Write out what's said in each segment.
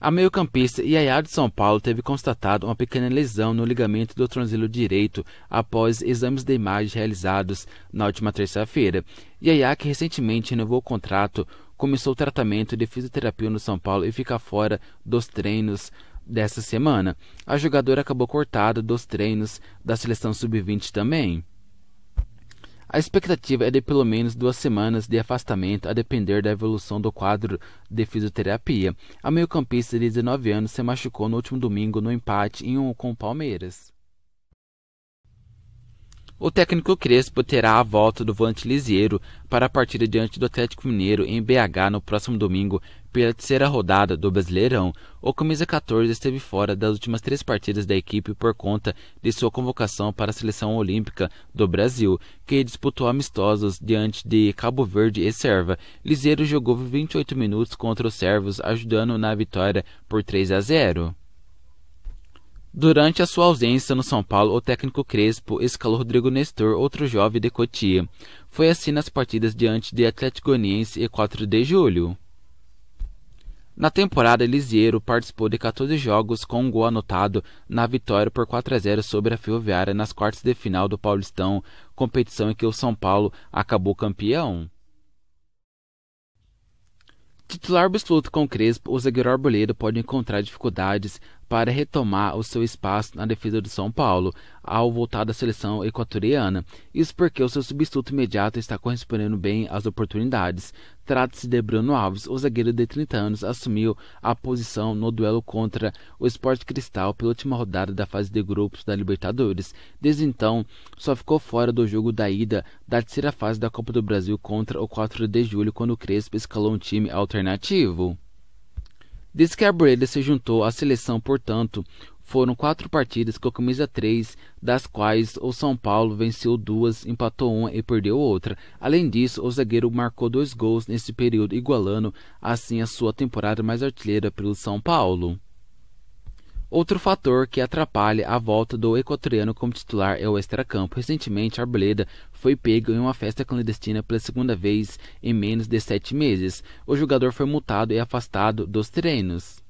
A meio-campista Yaya de São Paulo teve constatado uma pequena lesão no ligamento do tornozelo direito após exames de imagem realizados na última terça-feira. Yaya, que recentemente renovou o contrato, começou o tratamento de fisioterapia no São Paulo e fica fora dos treinos dessa semana. A jogadora acabou cortada dos treinos da seleção sub-20 também. A expectativa é de pelo menos duas semanas de afastamento, a depender da evolução do quadro de fisioterapia. A meio-campista de 19 anos se machucou no último domingo no empate em um com o Palmeiras. O técnico Crespo terá a volta do volante Lisieiro para a partida diante do Atlético Mineiro em BH no próximo domingo pela terceira rodada do Brasileirão. O camisa 14 esteve fora das últimas três partidas da equipe por conta de sua convocação para a seleção olímpica do Brasil, que disputou amistosos diante de Cabo Verde e Serva. Lisieiro jogou 28 minutos contra os servos, ajudando na vitória por 3 a 0. Durante a sua ausência no São Paulo, o técnico Crespo escalou Rodrigo Nestor, outro jovem de Cotia. Foi assim nas partidas diante de Atlético Goianiense e 4 de julho. Na temporada, Elisiero participou de 14 jogos com um gol anotado na vitória por 4 a 0 sobre a Ferroviária nas quartas de final do Paulistão, competição em que o São Paulo acabou campeão. Titular absoluto com Crespo, o zagueiro Arboleda pode encontrar dificuldades para retomar o seu espaço na defesa do São Paulo ao voltar da seleção equatoriana. Isso porque o seu substituto imediato está correspondendo bem às oportunidades. Trata-se de Bruno Alves, o zagueiro de 30 anos assumiu a posição no duelo contra o Esporte Cristal pela última rodada da fase de grupos da Libertadores. Desde então, só ficou fora do jogo da ida da terceira fase da Copa do Brasil contra o 4 de julho, quando o Crespo escalou um time alternativo. Desde que a Arboleda se juntou à seleção, portanto, foram quatro partidas com a camisa 3, das quais o São Paulo venceu duas, empatou uma e perdeu outra. Além disso, o zagueiro marcou dois gols nesse período, igualando assim a sua temporada mais artilheira pelo São Paulo. Outro fator que atrapalha a volta do equatoriano como titular é o extracampo. Recentemente, Arboleda foi pego em uma festa clandestina pela segunda vez em menos de sete meses. O jogador foi multado e afastado dos treinos.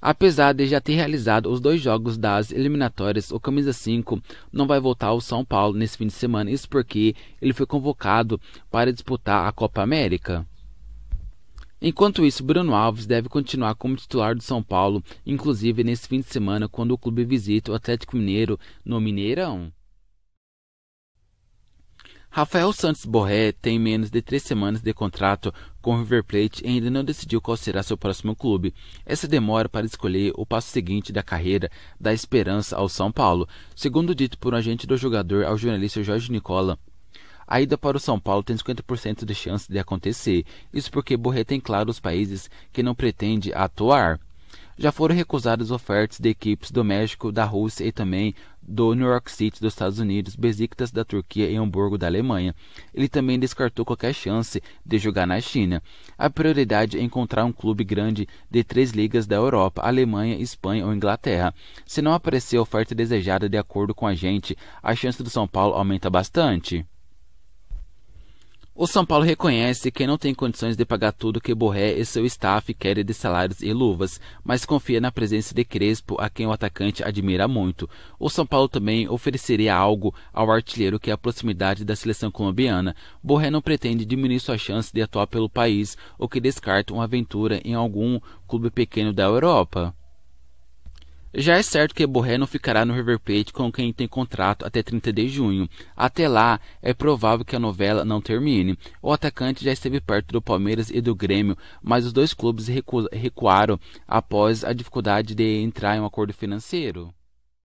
Apesar de já ter realizado os dois jogos das eliminatórias, o camisa 5 não vai voltar ao São Paulo nesse fim de semana, isso porque ele foi convocado para disputar a Copa América. Enquanto isso, Bruno Alves deve continuar como titular do São Paulo, inclusive nesse fim de semana, quando o clube visita o Atlético Mineiro no Mineirão. Rafael Santos Borré tem menos de três semanas de contrato com o River Plate e ainda não decidiu qual será seu próximo clube. Essa demora para escolher o passo seguinte da carreira dá esperança ao São Paulo. Segundo dito por um agente do jogador ao jornalista Jorge Nicola, a ida para o São Paulo tem 50% de chance de acontecer, isso porque Borré tem claro os países que não pretende atuar. Já foram recusadas ofertas de equipes do México, da Rússia e também do New York City dos Estados Unidos, Besiktas da Turquia e Hamburgo da Alemanha. Ele também descartou qualquer chance de jogar na China. A prioridade é encontrar um clube grande de três ligas da Europa, Alemanha, Espanha ou Inglaterra. Se não aparecer a oferta desejada de acordo com a gente, a chance do São Paulo aumenta bastante. O São Paulo reconhece que não tem condições de pagar tudo que Borré e seu staff querem de salários e luvas, mas confia na presença de Crespo, a quem o atacante admira muito. O São Paulo também ofereceria algo ao artilheiro que é a proximidade da seleção colombiana. Borré não pretende diminuir sua chance de atuar pelo país, o que descarta uma aventura em algum clube pequeno da Europa. Já é certo que Borré não ficará no River Plate com quem tem contrato até 30 de junho. Até lá, é provável que a novela não termine. O atacante já esteve perto do Palmeiras e do Grêmio, mas os dois clubes recu recuaram após a dificuldade de entrar em um acordo financeiro.